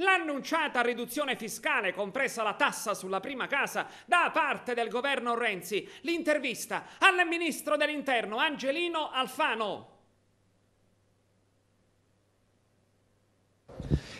L'annunciata riduzione fiscale, compresa la tassa sulla prima casa, da parte del governo Renzi. L'intervista al ministro dell'interno Angelino Alfano.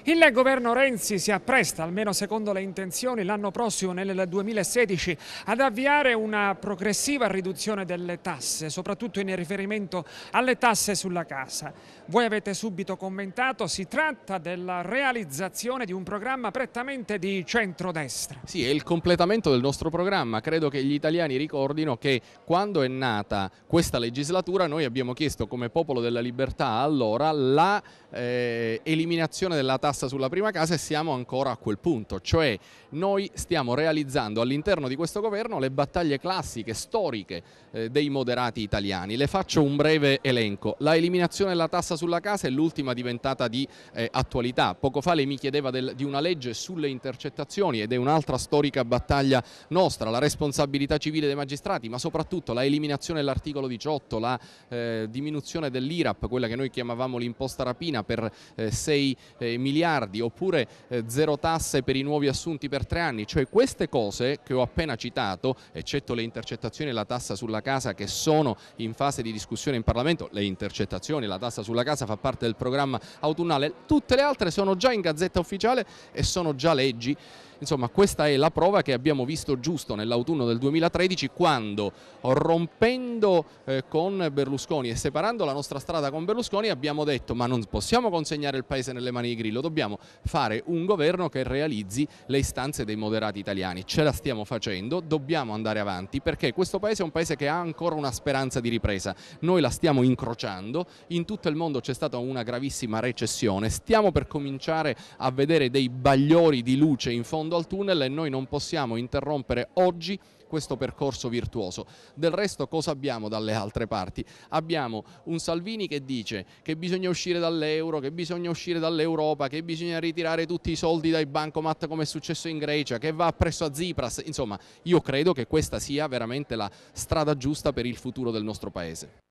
Il governo Renzi si appresta, almeno secondo le intenzioni, l'anno prossimo, nel 2016, ad avviare una progressiva riduzione delle tasse, soprattutto in riferimento alle tasse sulla casa. Voi avete subito commentato, si tratta della realizzazione di un programma prettamente di centrodestra. Sì, è il completamento del nostro programma. Credo che gli italiani ricordino che quando è nata questa legislatura noi abbiamo chiesto come popolo della libertà allora la eh, eliminazione della tassa tassa sulla prima casa e siamo ancora a quel punto, cioè noi stiamo realizzando all'interno di questo governo le battaglie classiche, storiche eh, dei moderati italiani. Le faccio un breve elenco. La eliminazione della tassa sulla casa è l'ultima diventata di eh, attualità. Poco fa lei mi chiedeva del, di una legge sulle intercettazioni ed è un'altra storica battaglia nostra, la responsabilità civile dei magistrati, ma soprattutto la eliminazione dell'articolo 18, la eh, diminuzione dell'IRAP, quella che noi chiamavamo l'imposta rapina per 6 eh, eh, milioni miliardi oppure eh, zero tasse per i nuovi assunti per tre anni, cioè queste cose che ho appena citato, eccetto le intercettazioni e la tassa sulla casa che sono in fase di discussione in Parlamento, le intercettazioni, la tassa sulla casa fa parte del programma autunnale, tutte le altre sono già in gazzetta ufficiale e sono già leggi. Insomma, questa è la prova che abbiamo visto giusto nell'autunno del 2013 quando, rompendo eh, con Berlusconi e separando la nostra strada con Berlusconi, abbiamo detto ma non possiamo consegnare il paese nelle mani di Grillo, dobbiamo fare un governo che realizzi le istanze dei moderati italiani. Ce la stiamo facendo, dobbiamo andare avanti perché questo paese è un paese che ha ancora una speranza di ripresa. Noi la stiamo incrociando, in tutto il mondo c'è stata una gravissima recessione, stiamo per cominciare a vedere dei bagliori di luce in fondo al tunnel e noi non possiamo interrompere oggi questo percorso virtuoso. Del resto cosa abbiamo dalle altre parti? Abbiamo un Salvini che dice che bisogna uscire dall'euro, che bisogna uscire dall'Europa, che bisogna ritirare tutti i soldi dai bancomat come è successo in Grecia, che va presso a Tsipras, insomma io credo che questa sia veramente la strada giusta per il futuro del nostro Paese.